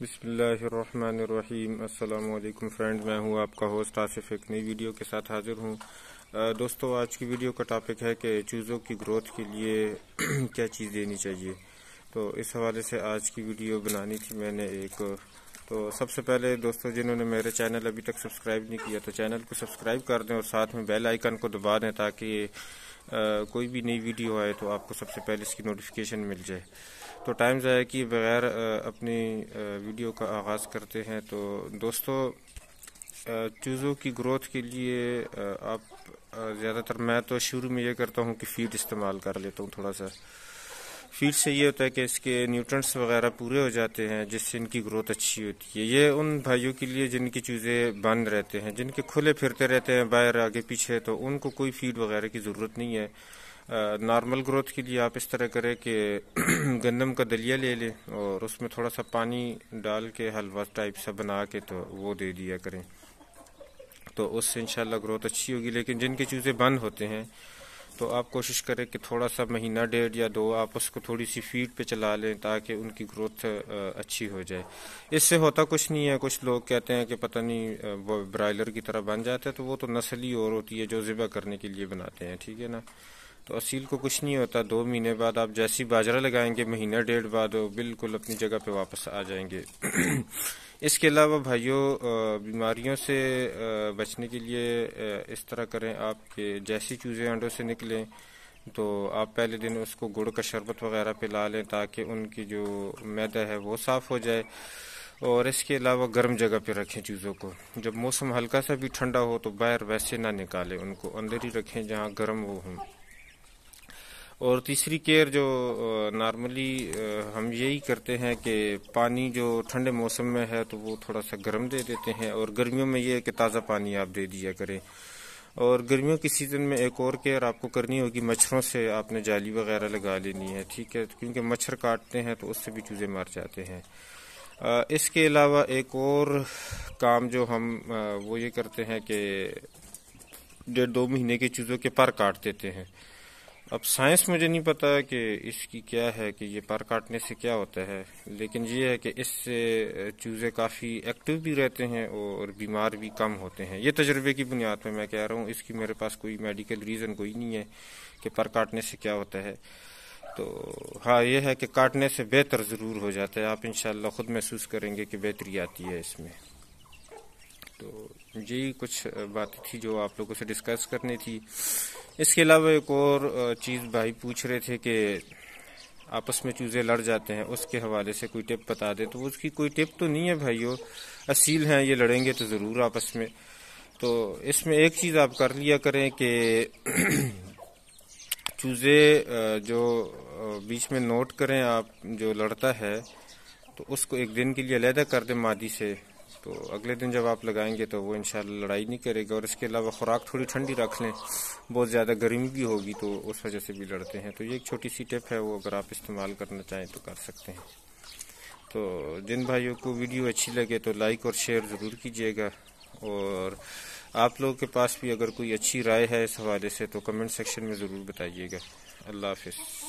बिसमीम अल्लाम फ्रेंड मैं हूँ आपका होस्ट आसिफ एक नई वीडियो के साथ हाज़िर हूँ दोस्तों आज की वीडियो का टॉपिक है कि चूज़ों की ग्रोथ के लिए क्या चीज़ देनी चाहिए तो इस हवाले से आज की वीडियो बनानी थी मैंने एक तो सबसे पहले दोस्तों जिन्होंने मेरे चैनल अभी तक सब्सक्राइब नहीं किया तो चैनल को सब्सक्राइब कर दें और साथ में बेल आइकन को दबा दें ताकि कोई भी नई वीडियो आए तो आपको सबसे पहले इसकी नोटिफिकेशन मिल जाए तो टाइम ज़ाया कि बग़ैर अपनी वीडियो का आगाज़ करते हैं तो दोस्तों चूज़ों की ग्रोथ के लिए आप ज़्यादातर मैं तो शुरू में ये करता हूँ कि फीड इस्तेमाल कर लेता हूँ थोड़ा सा फीड से ये होता है कि इसके न्यूट्रंट्स वगैरह पूरे हो जाते हैं जिससे इनकी ग्रोथ अच्छी होती है ये उन भाइयों के लिए जिनकी चूज़ें बंद रहते हैं जिनके खुले फिरते रहते हैं बाहर आगे पीछे तो उनको कोई फीड वगैरह की ज़रूरत नहीं है नॉर्मल ग्रोथ के लिए आप इस तरह करें कि गंदम का दलिया ले लें और उसमें थोड़ा सा पानी डाल के हलवा टाइप सा बना के तो वो दे दिया करें तो उससे इंशाल्लाह ग्रोथ अच्छी होगी लेकिन जिनके चूज़े बंद होते हैं तो आप कोशिश करें कि थोड़ा सा महीना डेढ़ या दो आप उसको थोड़ी सी फीड पे चला लें ताकि उनकी ग्रोथ अच्छी हो जाए इससे होता कुछ नहीं है कुछ लोग कहते हैं कि पता नहीं वो ब्रायलर की तरह बन जाता है तो वो तो नस्ली और होती है जो ज़िबा करने के लिए बनाते हैं ठीक है ना तो असील को कुछ नहीं होता दो महीने बाद आप जैसी बाजरा लगाएंगे महीना डेढ़ बाद वो बिल्कुल अपनी जगह पे वापस आ जाएंगे इसके अलावा भाइयों बीमारियों से बचने के लिए इस तरह करें आप कि जैसी चूज़ें अंडों से निकलें तो आप पहले दिन उसको गुड़ का शरबत वगैरह पिला लें ताकि उनकी जो मैदा है वो साफ़ हो जाए और इसके अलावा गर्म जगह पे रखें चूज़ों को जब मौसम हल्का सा भी ठंडा हो तो बाहर वैसे ना निकालें उनको अंदर ही रखें जहाँ गर्म वो हों और तीसरी केयर जो नॉर्मली हम यही करते हैं कि पानी जो ठंडे मौसम में है तो वो थोड़ा सा गर्म दे देते हैं और गर्मियों में ये है कि ताज़ा पानी आप दे दिया करें और गर्मियों के सीज़न में एक और केयर आपको करनी होगी मच्छरों से आपने जाली वगैरह लगा लेनी है ठीक है क्योंकि मच्छर काटते हैं तो उससे भी चूज़े मर जाते हैं इसके अलावा एक और काम जो हम वो ये करते हैं कि डेढ़ दो महीने के चूज़ों के पर काट देते हैं अब साइंस मुझे नहीं पता कि इसकी क्या है कि ये पर काटने से क्या होता है लेकिन ये है कि इससे चूज़े काफ़ी एक्टिव भी रहते हैं और बीमार भी कम होते हैं ये तजर्बे की बुनियाद पर मैं कह रहा हूँ इसकी मेरे पास कोई मेडिकल रीज़न कोई नहीं है कि पर काटने से क्या होता है तो हाँ ये है कि काटने से बेहतर ज़रूर हो जाता है आप इन ख़ुद महसूस करेंगे कि बेहतरी आती है इसमें तो यही कुछ बातें थी जो आप लोगों से डिस्कस करनी थी इसके अलावा एक और चीज़ भाई पूछ रहे थे कि आपस में चूज़े लड़ जाते हैं उसके हवाले से कोई टिप बता दे तो उसकी कोई टिप तो नहीं है भाइयों असील हैं ये लड़ेंगे तो ज़रूर आपस में तो इसमें एक चीज़ आप कर लिया करें कि चूज़े जो बीच में नोट करें आप जो लड़ता है तो उसको एक दिन के लिए अलहदा कर दें मादी से तो अगले दिन जब आप लगाएंगे तो वो इनशाला लड़ाई नहीं करेगा और इसके अलावा खुराक थोड़ी ठंडी रख लें बहुत ज़्यादा गर्मी भी होगी तो उस वजह से भी लड़ते हैं तो ये एक छोटी सी टिप है वो अगर आप इस्तेमाल करना चाहें तो कर सकते हैं तो जिन भाइयों को वीडियो अच्छी लगे तो लाइक और शेयर ज़रूर कीजिएगा और आप लोगों के पास भी अगर कोई अच्छी राय है इस हवाले से तो कमेंट सेक्शन में ज़रूर बताइएगा अल्लाह हाफिज़